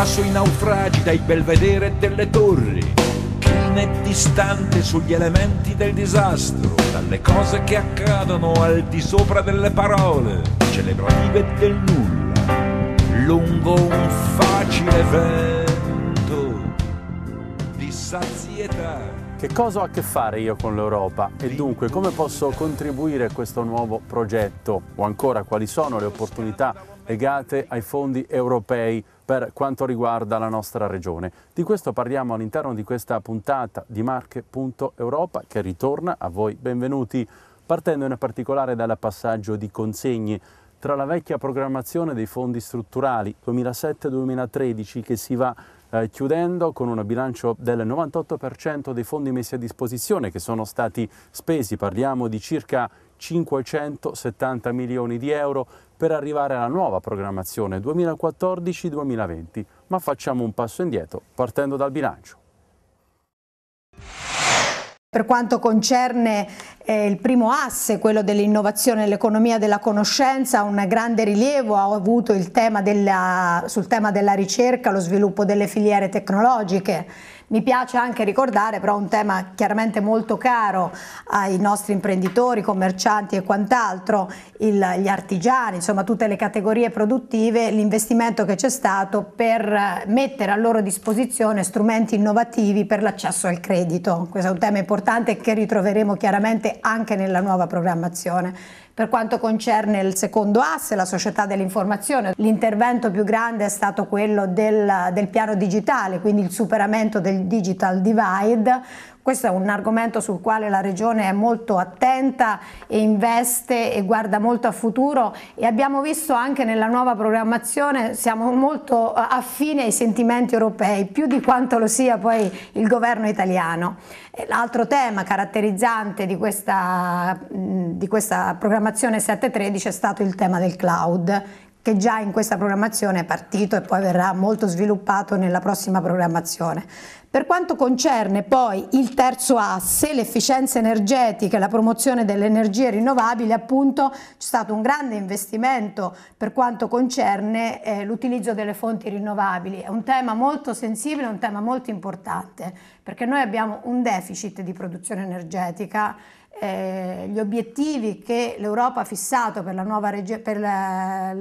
sta sui naufragi dai belvedere delle torri, chine e distante sugli elementi del disastro, dalle cose che accadono al di sopra delle parole, celebrative del nulla, lungo un facile vento di sazietà. Che cosa ho a che fare io con l'Europa e dunque come posso contribuire a questo nuovo progetto o ancora quali sono le opportunità legate ai fondi europei per quanto riguarda la nostra regione. Di questo parliamo all'interno di questa puntata di Marche.Europa che ritorna a voi benvenuti partendo in particolare dal passaggio di consegne tra la vecchia programmazione dei fondi strutturali 2007-2013 che si va eh, chiudendo con un bilancio del 98% dei fondi messi a disposizione che sono stati spesi, parliamo di circa 570 milioni di euro per arrivare alla nuova programmazione 2014-2020, ma facciamo un passo indietro partendo dal bilancio. Per quanto concerne eh, il primo asse, quello dell'innovazione e l'economia della conoscenza, un grande rilievo ha avuto tema della, sul tema della ricerca, lo sviluppo delle filiere tecnologiche mi piace anche ricordare però un tema chiaramente molto caro ai nostri imprenditori, commercianti e quant'altro, gli artigiani, insomma tutte le categorie produttive, l'investimento che c'è stato per mettere a loro disposizione strumenti innovativi per l'accesso al credito. Questo è un tema importante che ritroveremo chiaramente anche nella nuova programmazione. Per quanto concerne il secondo asse, la società dell'informazione, l'intervento più grande è stato quello del, del piano digitale, quindi il superamento del digital divide, questo è un argomento sul quale la Regione è molto attenta e investe e guarda molto a futuro e abbiamo visto anche nella nuova programmazione siamo molto eh, affini ai sentimenti europei, più di quanto lo sia poi il governo italiano. L'altro tema caratterizzante di questa, di questa programmazione programmazione 7.13 è stato il tema del cloud, che già in questa programmazione è partito e poi verrà molto sviluppato nella prossima programmazione. Per quanto concerne poi il terzo asse, l'efficienza energetica e la promozione delle energie rinnovabili, appunto c'è stato un grande investimento per quanto concerne eh, l'utilizzo delle fonti rinnovabili. È un tema molto sensibile, è un tema molto importante, perché noi abbiamo un deficit di produzione energetica eh, gli obiettivi che l'Europa ha fissato per la, regi- per, la,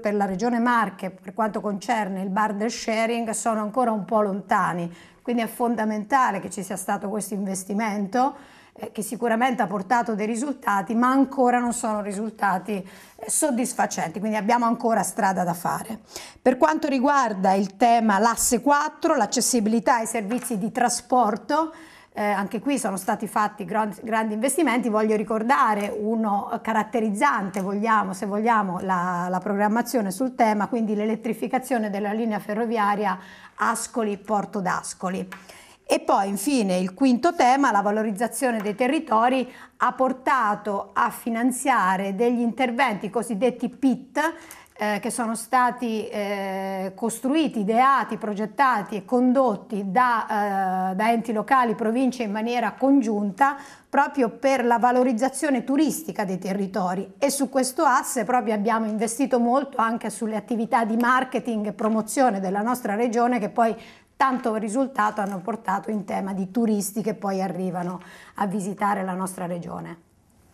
per la, regione Marche per quanto concerne il burden sharing sono ancora un po' lontani, quindi è fondamentale che ci sia stato questo investimento eh, che sicuramente ha portato dei risultati, ma ancora non sono risultati eh, soddisfacenti, quindi abbiamo ancora strada da fare. Per quanto riguarda il tema l'asse 4, l'accessibilità ai servizi di trasporto, eh, anche qui sono stati fatti gran, grandi investimenti, voglio ricordare uno caratterizzante, vogliamo, se vogliamo, la, la programmazione sul tema, quindi l'elettrificazione della linea ferroviaria Ascoli-Porto d'Ascoli. E poi infine il quinto tema, la valorizzazione dei territori, ha portato a finanziare degli interventi cosiddetti PIT, eh, che sono stati eh, costruiti, ideati, progettati e condotti da, eh, da enti locali, province in maniera congiunta proprio per la valorizzazione turistica dei territori e su questo asse proprio abbiamo investito molto anche sulle attività di marketing e promozione della nostra regione che poi tanto risultato hanno portato in tema di turisti che poi arrivano a visitare la nostra regione.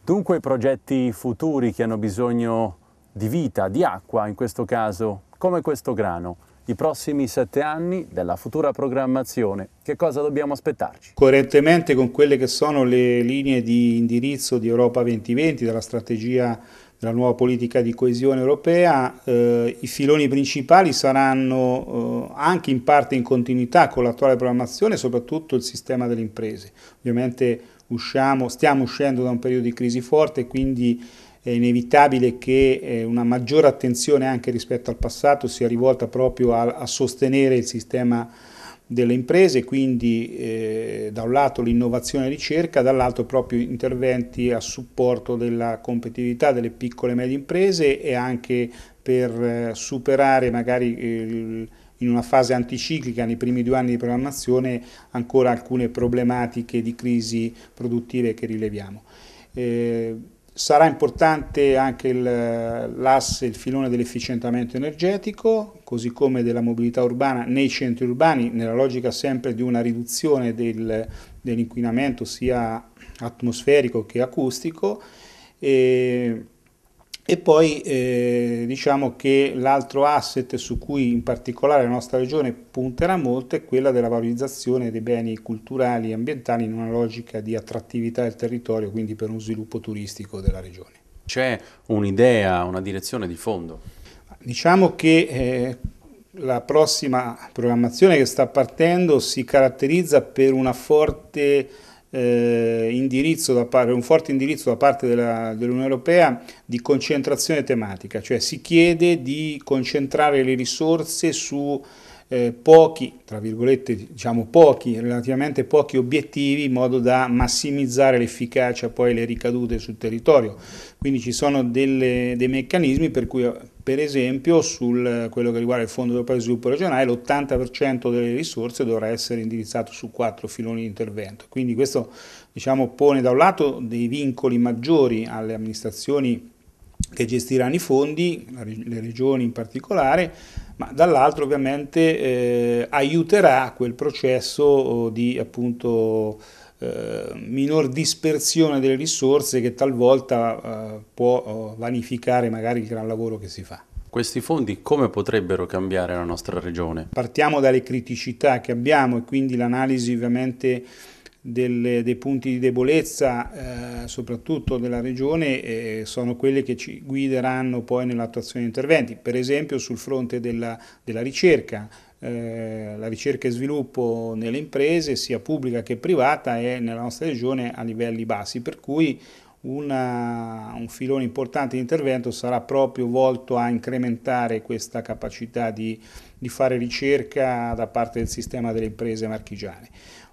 Dunque i progetti futuri che hanno bisogno di vita, di acqua in questo caso, come questo grano. I prossimi sette anni della futura programmazione, che cosa dobbiamo aspettarci? Coerentemente con quelle che sono le linee di indirizzo di Europa 2020, della strategia della nuova politica di coesione europea, eh, i filoni principali saranno eh, anche in parte in continuità con l'attuale programmazione, soprattutto il sistema delle imprese. Ovviamente usciamo, stiamo uscendo da un periodo di crisi forte, quindi è inevitabile che eh, una maggiore attenzione anche rispetto al passato sia rivolta proprio a, a sostenere il sistema delle imprese, quindi eh, da un lato l'innovazione e ricerca, dall'altro proprio interventi a supporto della competitività delle piccole e medie imprese e anche per eh, superare magari eh, in una fase anticiclica nei primi due anni di programmazione ancora alcune problematiche di crisi produttive che rileviamo. Eh, Sarà importante anche l'asse, il filone dell'efficientamento energetico, così come della mobilità urbana nei centri urbani, nella logica sempre di una riduzione del, dell'inquinamento sia atmosferico che acustico. E e poi eh, diciamo che l'altro asset su cui in particolare la nostra regione punterà molto è quella della valorizzazione dei beni culturali e ambientali in una logica di attrattività del territorio, quindi per uno sviluppo turistico della regione. C'è un'idea, una direzione di fondo? Diciamo che eh, la prossima programmazione che sta partendo si caratterizza per una forte eh, indirizzo da, un forte indirizzo da parte dell'Unione dell Europea di concentrazione tematica, cioè si chiede di concentrare le risorse su eh, pochi, tra virgolette diciamo pochi, relativamente pochi obiettivi in modo da massimizzare l'efficacia poi le ricadute sul territorio. Quindi ci sono delle, dei meccanismi per cui per esempio su quello che riguarda il Fondo europeo di sviluppo regionale l'80% delle risorse dovrà essere indirizzato su quattro filoni di intervento. Quindi questo diciamo, pone da un lato dei vincoli maggiori alle amministrazioni che gestiranno i fondi, le regioni in particolare, ma dall'altro ovviamente eh, aiuterà quel processo oh, di appunto eh, minor dispersione delle risorse che talvolta eh, può oh, vanificare magari il gran lavoro che si fa. Questi fondi come potrebbero cambiare la nostra regione? Partiamo dalle criticità che abbiamo e quindi l'analisi ovviamente delle, dei punti di debolezza, eh, soprattutto della Regione, eh, sono quelli che ci guideranno poi nell'attuazione di interventi, per esempio sul fronte della, della ricerca. Eh, la ricerca e sviluppo nelle imprese, sia pubblica che privata, è nella nostra Regione a livelli bassi, per cui una, un filone importante di intervento sarà proprio volto a incrementare questa capacità di, di fare ricerca da parte del sistema delle imprese marchigiane.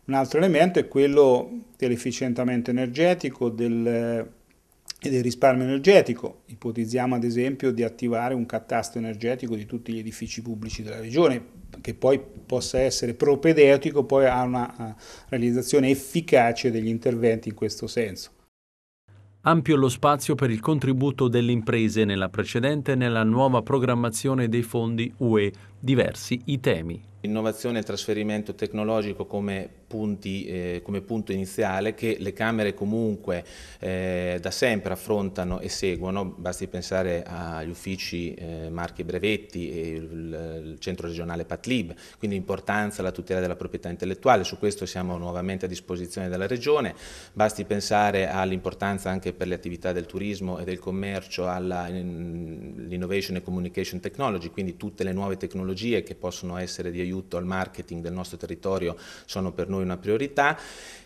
Un altro elemento è quello dell'efficientamento energetico del, e del risparmio energetico. Ipotizziamo ad esempio di attivare un catasto energetico di tutti gli edifici pubblici della regione, che poi possa essere propedeutico poi a una realizzazione efficace degli interventi in questo senso. Ampio lo spazio per il contributo delle imprese nella precedente e nella nuova programmazione dei fondi UE diversi i temi. Innovazione e trasferimento tecnologico come, punti, eh, come punto iniziale che le Camere comunque eh, da sempre affrontano e seguono, basti pensare agli uffici eh, Marchi e Brevetti e il, il centro regionale PatLib, quindi l'importanza della tutela della proprietà intellettuale, su questo siamo nuovamente a disposizione della Regione, basti pensare all'importanza anche per le attività del turismo e del commercio all'innovation and communication technology, quindi tutte le nuove tecnologie tecnologie che possono essere di aiuto al marketing del nostro territorio sono per noi una priorità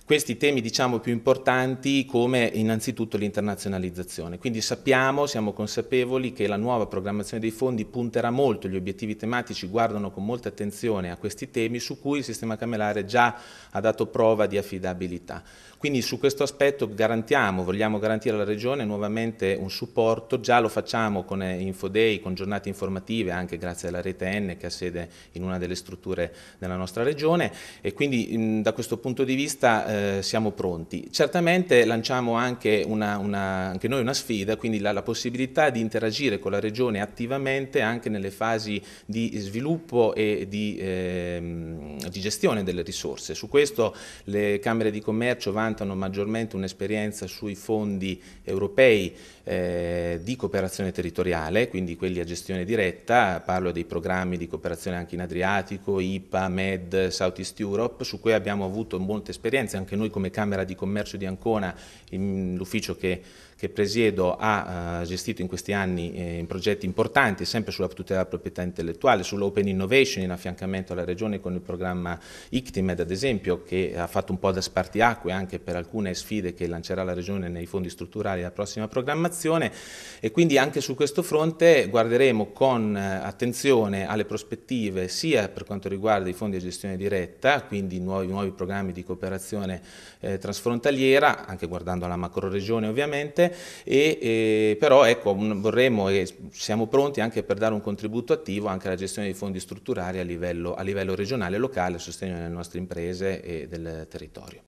questi temi diciamo, più importanti come innanzitutto l'internazionalizzazione. Quindi sappiamo, siamo consapevoli che la nuova programmazione dei fondi punterà molto, gli obiettivi tematici guardano con molta attenzione a questi temi su cui il sistema camelare già ha dato prova di affidabilità. Quindi su questo aspetto garantiamo, vogliamo garantire alla Regione nuovamente un supporto, già lo facciamo con eh, InfoDay, con giornate informative, anche grazie alla rete N che ha sede in una delle strutture della nostra Regione e quindi da questo punto di vista eh, siamo pronti. Certamente lanciamo anche, una, una, anche noi una sfida, quindi la, la possibilità di interagire con la Regione attivamente anche nelle fasi di sviluppo e di, eh, di gestione delle risorse. Su questo le Camere di Commercio vanno improntano maggiormente un'esperienza sui fondi europei eh, di cooperazione territoriale, quindi quelli a gestione diretta, parlo dei programmi di cooperazione anche in Adriatico, IPA, MED, Southeast Europe, su cui abbiamo avuto molte esperienze, anche noi come Camera di Commercio di Ancona, l'ufficio che che presiedo ha eh, gestito in questi anni eh, in progetti importanti, sempre sulla tutela della proprietà intellettuale, sull'open innovation in affiancamento alla regione con il programma ICTIMED ad esempio, che ha fatto un po' da spartiacque anche per alcune sfide che lancerà la regione nei fondi strutturali della prossima programmazione e quindi anche su questo fronte guarderemo con eh, attenzione alle prospettive sia per quanto riguarda i fondi a gestione diretta, quindi nuovi, nuovi programmi di cooperazione eh, transfrontaliera, anche guardando alla macro regione ovviamente, e, e, però ecco, un, vorremmo e siamo pronti anche per dare un contributo attivo anche alla gestione dei fondi strutturali a livello, a livello regionale e locale, a sostegno delle nostre imprese e del territorio.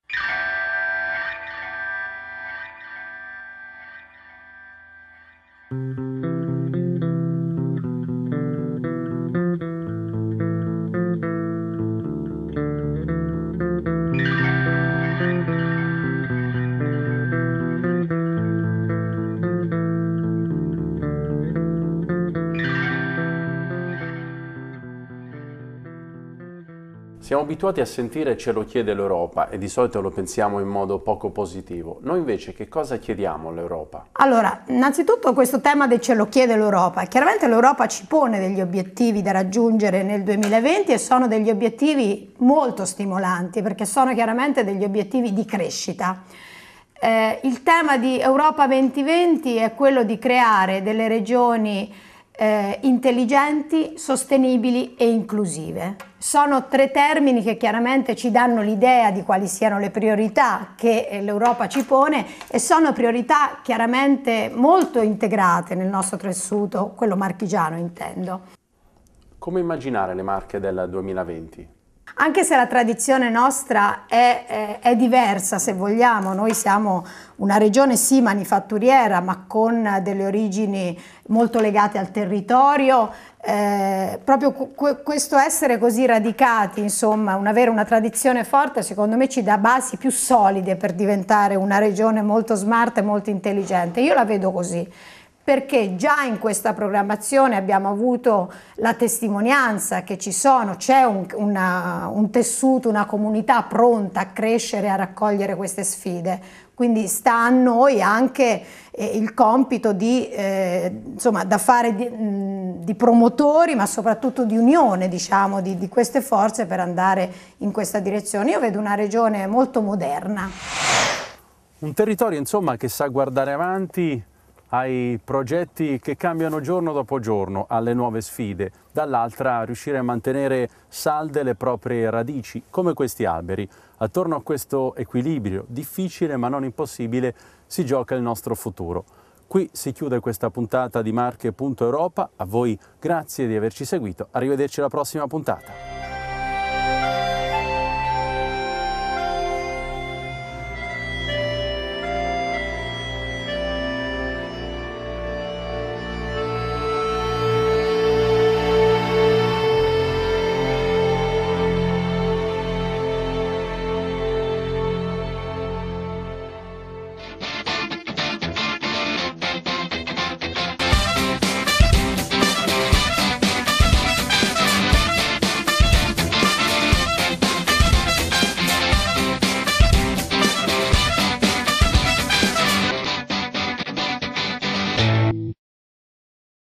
thank you Siamo abituati a sentire ce lo chiede l'Europa e di solito lo pensiamo in modo poco positivo. Noi invece che cosa chiediamo all'Europa? Allora, innanzitutto questo tema del ce lo chiede l'Europa. Chiaramente l'Europa ci pone degli obiettivi da raggiungere nel 2020 e sono degli obiettivi molto stimolanti perché sono chiaramente degli obiettivi di crescita. Eh, il tema di Europa 2020 è quello di creare delle regioni eh, intelligenti, sostenibili e inclusive. Sono tre termini che chiaramente ci danno l'idea di quali siano le priorità che eh, l'Europa ci pone e sono priorità chiaramente molto integrate nel nostro tessuto, quello marchigiano intendo. Come immaginare le marche del 2020? Anche se la tradizione nostra è, è, eh, è, diversa, se vogliamo, noi siamo una regione sì manifatturiera, ma con delle origini molto legate al territorio, eh, proprio que questo essere così radicati, insomma, un avere una tradizione forte, secondo me ci dà basi più solide per diventare una regione molto smart e molto intelligente. Io la vedo così perché già in questa programmazione abbiamo avuto la testimonianza che ci sono, c'è un, una, un, tessuto, una comunità pronta a crescere, a raccogliere queste sfide. Quindi sta a noi anche eh, il compito di, eh, insomma, da fare di, mh, di, promotori, ma soprattutto di unione diciamo, di, di queste forze per andare in questa direzione. Io vedo una regione molto moderna. Un territorio insomma, che sa guardare avanti ai progetti che cambiano giorno dopo giorno, alle nuove sfide, dall'altra riuscire a mantenere salde le proprie radici, come questi alberi. Attorno a questo equilibrio, difficile ma non impossibile, si gioca il nostro futuro. Qui si chiude questa puntata di Marche.Europa, a voi grazie di averci seguito, arrivederci alla prossima puntata.